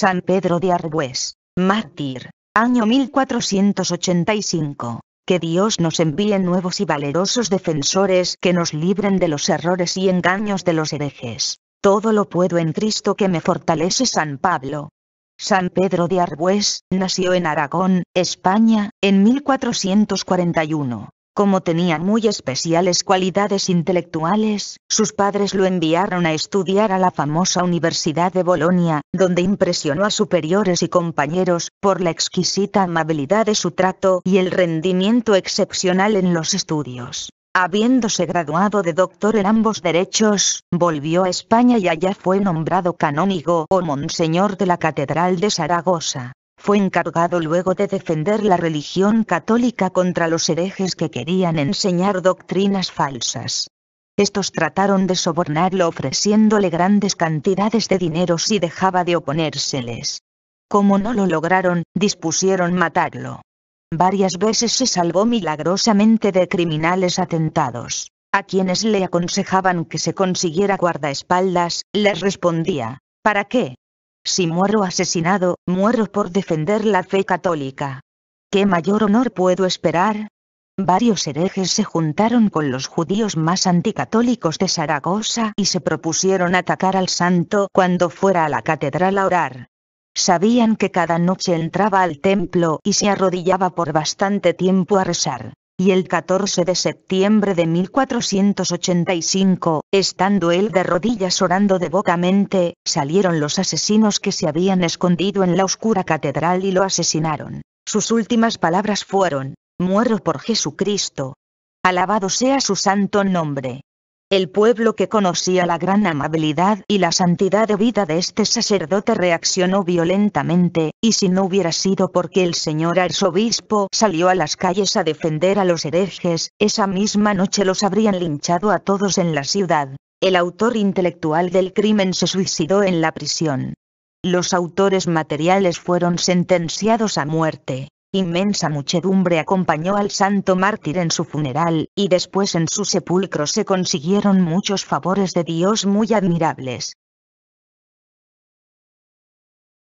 San Pedro de Arbues, mártir, año 1485. Que Dios nos envíe nuevos y valerosos defensores que nos libren de los errores y engaños de los herejes. Todo lo puedo en Cristo que me fortalece San Pablo. San Pedro de Arbues, nació en Aragón, España, en 1441. Como tenía muy especiales cualidades intelectuales, sus padres lo enviaron a estudiar a la famosa Universidad de Bolonia, donde impresionó a superiores y compañeros, por la exquisita amabilidad de su trato y el rendimiento excepcional en los estudios. Habiéndose graduado de doctor en ambos derechos, volvió a España y allá fue nombrado canónigo o monseñor de la Catedral de Zaragoza fue encargado luego de defender la religión católica contra los herejes que querían enseñar doctrinas falsas. Estos trataron de sobornarlo ofreciéndole grandes cantidades de dinero si dejaba de oponérseles. Como no lo lograron, dispusieron matarlo. Varias veces se salvó milagrosamente de criminales atentados. A quienes le aconsejaban que se consiguiera guardaespaldas, les respondía, ¿para qué? Si muero asesinado, muero por defender la fe católica. ¿Qué mayor honor puedo esperar? Varios herejes se juntaron con los judíos más anticatólicos de Zaragoza y se propusieron atacar al santo cuando fuera a la catedral a orar. Sabían que cada noche entraba al templo y se arrodillaba por bastante tiempo a rezar y el 14 de septiembre de 1485, estando él de rodillas orando devotamente, salieron los asesinos que se habían escondido en la oscura catedral y lo asesinaron. Sus últimas palabras fueron, muero por Jesucristo. Alabado sea su santo nombre. El pueblo que conocía la gran amabilidad y la santidad de vida de este sacerdote reaccionó violentamente, y si no hubiera sido porque el señor arzobispo salió a las calles a defender a los herejes, esa misma noche los habrían linchado a todos en la ciudad. El autor intelectual del crimen se suicidó en la prisión. Los autores materiales fueron sentenciados a muerte. Inmensa muchedumbre acompañó al santo mártir en su funeral, y después en su sepulcro se consiguieron muchos favores de Dios muy admirables.